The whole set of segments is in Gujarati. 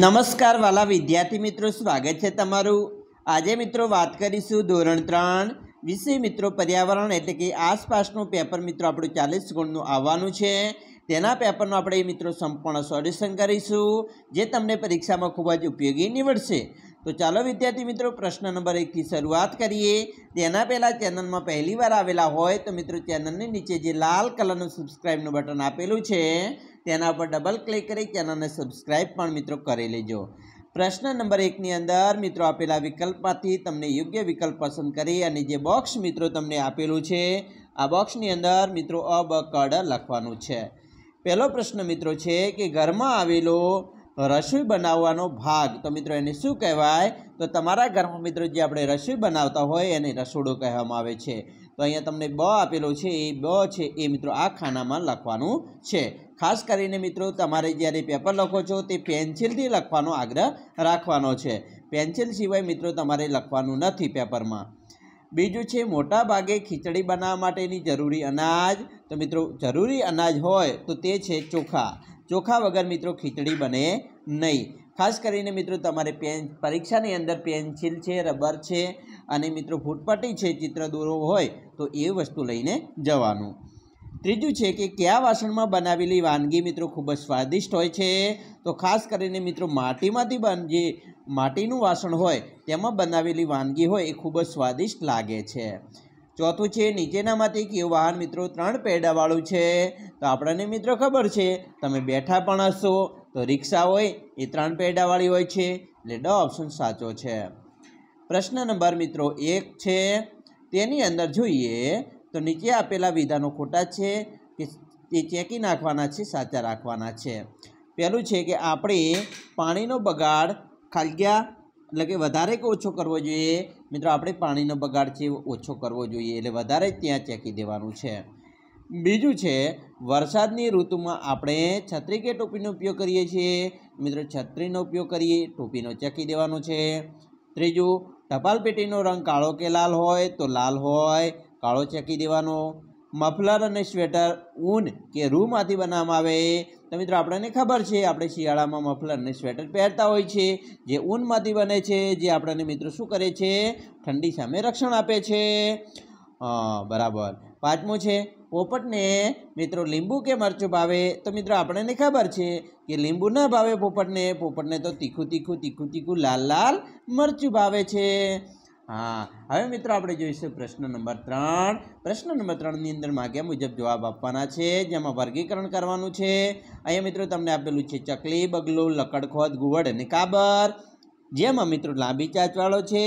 નમસ્કાર વાલા વિદ્યાર્થી મિત્રો સ્વાગત છે તમારું આજે મિત્રો વાત કરીશું ધોરણ ત્રણ વિષય મિત્રો પર્યાવરણ એટલે કે આસપાસનું પેપર મિત્રો આપણું ચાલીસ ગુણનું આવવાનું છે તેના પેપરનું આપણે મિત્રો સંપૂર્ણ સોલ્યુશન કરીશું જે તમને પરીક્ષામાં ખૂબ જ ઉપયોગી નીવડશે તો ચાલો વિદ્યાર્થી મિત્રો પ્રશ્ન નંબર એકથી શરૂઆત કરીએ તેના પહેલાં ચેનલમાં પહેલીવાર આવેલા હોય તો મિત્રો ચેનલની નીચે જે લાલ કલરનું સબસ્ક્રાઈબનું બટન આપેલું છે તેના પર ડબલ ક્લિક કરી ચેનલને સબસ્ક્રાઈબ પણ મિત્રો કરી લેજો પ્રશ્ન નંબર એકની અંદર મિત્રો આપેલા વિકલ્પમાંથી તમને યોગ્ય વિકલ્પ પસંદ કરી અને જે બોક્સ મિત્રો તમને આપેલું છે આ બોક્સની અંદર મિત્રો અ બ કડ લખવાનું છે પહેલો પ્રશ્ન મિત્રો છે કે ઘરમાં આવેલો રસોઈ બનાવવાનો ભાગ તો મિત્રો એને શું કહેવાય તો તમારા ઘરમાં મિત્રો જે આપણે રસોઈ બનાવતા હોય એને રસોડું કહેવામાં આવે છે તો અહીંયા તમને બ આપેલો છે એ બ છે એ મિત્રો આ ખાનામાં લખવાનું છે ખાસ કરીને મિત્રો તમારે જ્યારે પેપર લખો છો તે પેન્સિલથી લખવાનો આગ્રહ રાખવાનો છે પેન્સિલ સિવાય મિત્રો તમારે લખવાનું નથી પેપરમાં બીજું છે મોટા ભાગે ખીચડી બનાવવા માટેની જરૂરી અનાજ તો મિત્રો જરૂરી અનાજ હોય તો તે છે ચોખા ચોખા વગર મિત્રો ખીચડી બને નહીં ખાસ કરીને મિત્રો તમારે પેન પરીક્ષાની અંદર પેન્સિલ છે રબર છે અને મિત્રો ફૂટપટ્ટી છે ચિત્ર દોરવું હોય તો એ વસ્તુ લઈને જવાનું ત્રીજું છે કે કયા વાસણમાં બનાવેલી વાનગી મિત્રો ખૂબ જ સ્વાદિષ્ટ હોય છે તો ખાસ કરીને મિત્રો માટીમાંથી બન જે માટીનું વાસણ હોય તેમાં બનાવેલી વાનગી હોય એ ખૂબ જ સ્વાદિષ્ટ લાગે છે ચોથું છે નીચેનામાંથી કયું વાહન મિત્રો ત્રણ પૈડાવાળું છે તો આપણને મિત્રો ખબર છે તમે બેઠા પણ હશો તો રિક્ષા હોય એ ત્રણ પૈડાવાળી હોય છે એટલે ડ ઓપ્શન સાચો છે પ્રશ્ન નંબર મિત્રો એક છે તેની અંદર જોઈએ તો નીચે આપેલા વિધાનો ખોટા છે કે તે ચેકી નાખવાના છે સાચા રાખવાના છે પહેલું છે કે આપણે પાણીનો બગાડ ખાલગ્યા એટલે કે વધારે કે ઓછો કરવો જોઈએ મિત્રો આપણે પાણીનો બગાડ છે ઓછો કરવો જોઈએ એટલે વધારે ત્યાં ચેકી દેવાનું છે બીજું છે વરસાદની ઋતુમાં આપણે છત્રી કે ટોપીનો ઉપયોગ કરીએ છીએ મિત્રો છત્રીનો ઉપયોગ કરીએ ટોપીનો ચેકી દેવાનો છે ત્રીજું ટપાલ પેટીનો રંગ કાળો કે લાલ હોય તો લાલ હોય કાળો ચકી દેવાનો મફલર અને સ્વેટર ઊન કે રૂમાંથી બનાવવામાં આવે તો મિત્રો આપણને ખબર છે આપણે શિયાળામાં મફલર અને સ્વેટર પહેરતા હોય છે જે ઊનમાંથી બને છે જે આપણને મિત્રો શું કરે છે ઠંડી સામે રક્ષણ આપે છે બરાબર પાંચમું છે પોપટને મિત્રો લીંબુ કે મરચું ભાવે તો મિત્રો આપણને ખબર છે કે લીંબુ ન ભાવે પોપટને પોપટને તો તીખું તીખું તીખું તીખું લાલ લાલ મરચું ભાવે છે હા હવે મિત્રો આપણે જોઈશું પ્રશ્ન નંબર ત્રણ પ્રશ્ન નંબર ત્રણની અંદર માગ્યા મુજબ જવાબ આપવાના છે જેમાં વર્ગીકરણ કરવાનું છે અહીંયા મિત્રો તમને આપેલું છે ચકલી બગલો લકડખોદ ગુવડ અને કાબર જેમાં મિત્રો લાંબી ચાંચવાળો છે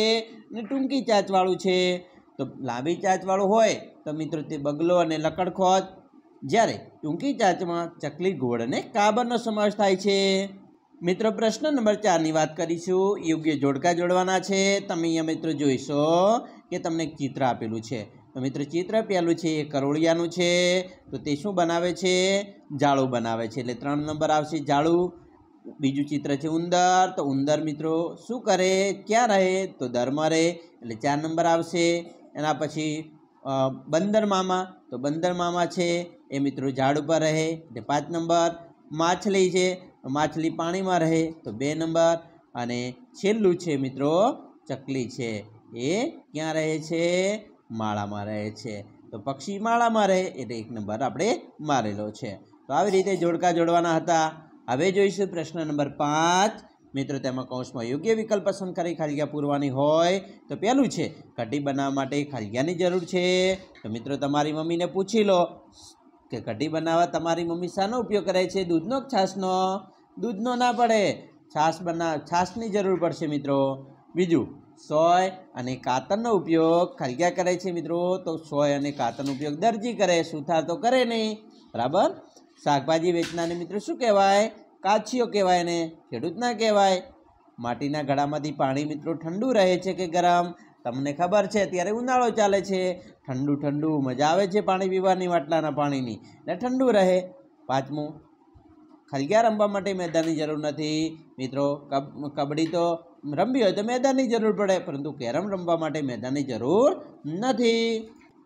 અને ટૂંકી ચાંચવાળું છે તો લાંબી ચાંચવાળો હોય તો મિત્રો તે બગલો અને લકડખોદ જ્યારે ટૂંકી ચાંચમાં ચકલી ગોળ અને કાબરનો સમાવેશ થાય છે મિત્રો પ્રશ્ન નંબર ચારની વાત કરીશું યોગ્ય જોડકા જોડવાના છે તમે અહીંયા મિત્રો જોઈશો કે તમને ચિત્ર આપેલું છે તો મિત્રો ચિત્ર પહેલું છે એ કરોળિયાનું છે તો તે શું બનાવે છે જાળું બનાવે છે એટલે ત્રણ નંબર આવશે જાળું બીજું ચિત્ર છે ઉંદર તો ઉંદર મિત્રો શું કરે ક્યાં રહે તો દરમાં રહે એટલે ચાર નંબર આવશે એના પછી બંદર મામા તો બંદર મામા છે એ મિત્રો ઝાડ ઉપર રહે એટલે પાંચ નંબર માછલી છે માછલી પાણીમાં રહે તો બે નંબર અને છેલ્લું છે મિત્રો ચકલી છે એ ક્યાં રહે છે માળામાં રહે છે તો પક્ષી માળામાં રહે એટલે એક નંબર આપણે મારેલો છે તો આવી રીતે જોડકા જોડવાના હતા હવે જોઈશું પ્રશ્ન નંબર પાંચ મિત્રો તેમાં કૌંસમાં યોગ્ય વિકલ્પ પસંદ કરી ખાલિયા પૂરવાની હોય તો પહેલું છે કઢી બનાવવા માટે ખાલિયાની જરૂર છે તો મિત્રો તમારી મમ્મીને પૂછી લો કે કઢી બનાવવા તમારી મમ્મી શાનો ઉપયોગ કરે છે દૂધનો કે છાશનો દૂધનો ના પડે છાસ બના છાસની જરૂર પડશે મિત્રો બીજું સોય અને કાતરનો ઉપયોગ ખાલિયા કરે છે મિત્રો તો સોય અને કાતરનો ઉપયોગ દરજી કરે સુથાર તો કરે નહીં બરાબર શાકભાજી વેચનારને મિત્રો શું કહેવાય કાછીઓ કહેવાય ને ખેડૂત ના કહેવાય માટીના ઘડામાંથી પાણી મિત્રો ઠંડુ રહે છે કે ગરમ તમને ખબર છે અત્યારે ઉનાળો ચાલે છે ઠંડુ ઠંડુ મજા આવે છે પાણી પીવાની વાટલાના પાણીની ને ઠંડુ રહે પાંચમું ખલગ્યા રમવા માટે મેદાનની જરૂર નથી મિત્રો કબડ્ડી તો રમવી હોય તો મેદાનની જરૂર પડે પરંતુ કેરમ રમવા માટે મેદાનની જરૂર નથી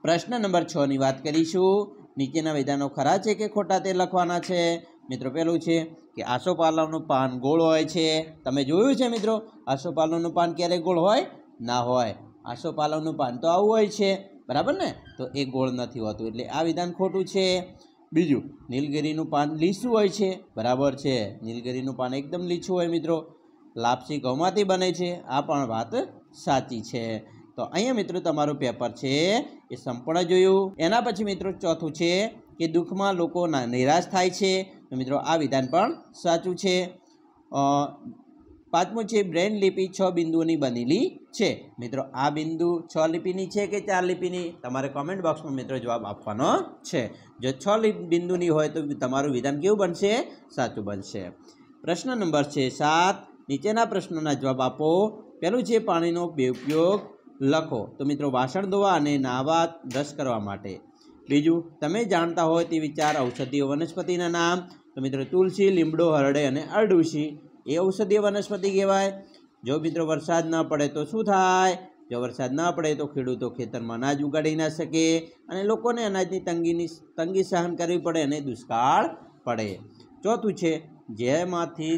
પ્રશ્ન નંબર છની વાત કરીશું નીચેના મેદાનો ખરા છે કે ખોટા તે લખવાના છે મિત્રો પહેલું છે કે આસોપાલવનું પાન ગોળ હોય છે તમે જોયું છે મિત્રો આસોપાલવનું પાન ક્યારેય ગોળ હોય ના હોય આસોપાલવનું પાન તો આવું હોય છે બરાબર ને તો એ ગોળ નથી હોતું એટલે આ વિધાન ખોટું છે બીજું નીલગીરીનું પાન લીસું હોય છે બરાબર છે નીલગીરીનું પાન એકદમ લીછું હોય મિત્રો લાપસી ઘઉંમાંથી બને છે આ પણ વાત સાચી છે તો અહીંયા મિત્રો તમારું પેપર છે એ સંપૂર્ણ જોયું એના પછી મિત્રો ચોથું છે કે દુઃખમાં લોકોના નિરાશ થાય છે તો મિત્રો આ વિધાન પણ સાચું છે પાંચમું છે બ્રેન લિપિ છ બિંદુઓની બનેલી છે મિત્રો આ બિંદુ છ લિપિની છે કે ચાર લિપિની તમારે કોમેન્ટ બોક્સમાં મિત્રો જવાબ આપવાનો છે જો છ બિંદુની હોય તો તમારું વિધાન કેવું બનશે સાચું બનશે પ્રશ્ન નંબર છે સાત નીચેના પ્રશ્નોના જવાબ આપો પહેલું છે પાણીનો બે ઉપયોગ લખો તો મિત્રો વાસણ ધોવા અને નાહવા બ્રશ કરવા માટે બીજું તમે જાણતા હોય તે વિચાર ઔષધીય વનસ્પતિના નામ તો મિત્રો તુલસી લીમડો હરડે અને અરડુસી એ ઔષધીય વનસ્પતિ કહેવાય જો મિત્રો વરસાદ ન પડે તો શું થાય જો વરસાદ ન પડે તો ખેડૂતો ખેતરમાં અનાજ ઉગાડી ના શકે અને લોકોને અનાજની તંગીની તંગી સહન કરવી પડે અને દુષ્કાળ પડે ચોથું છે જેમાંથી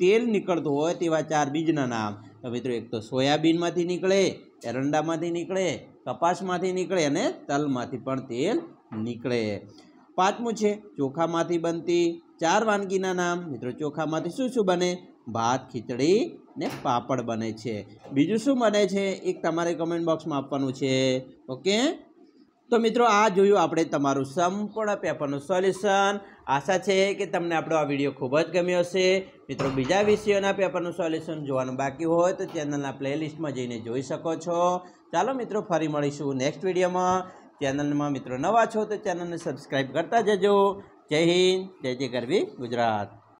તેલ નીકળતું હોય તેવા ચાર બીજના નામ તો મિત્રો એક તો સોયાબીનમાંથી નીકળે એરંડામાંથી નીકળે કપાસમાંથી નીકળે અને તલમાંથી પણ તેલ નીકળે પાંચમું છે ચોખામાંથી બનતી ચાર વાનગીના નામ મિત્રો ચોખામાંથી શું શું બને ભાત ખીચડી ને પાપડ બને છે બીજું શું બને છે એક તમારે કમેન્ટ બોક્સમાં આપવાનું છે ઓકે તો મિત્રો આ જોયું આપણે તમારું સંપૂર્ણ પેપરનું સોલ્યુશન આશા છે કે તમને આપણો આ વિડીયો ખૂબ જ ગમ્યો હશે મિત્રો બીજા વિષયોના પેપરનું સોલ્યુશન જોવાનું બાકી હોય તો ચેનલના પ્લેલિસ્ટમાં જઈને જોઈ શકો છો ચાલો મિત્રો ફરી મળીશું નેક્સ્ટ વિડીયોમાં ચેનલમાં મિત્રો નવા છો તો ચેનલને સબસ્ક્રાઈબ કરતા જજો જય હિન્દ જય જય ગરવી ગુજરાત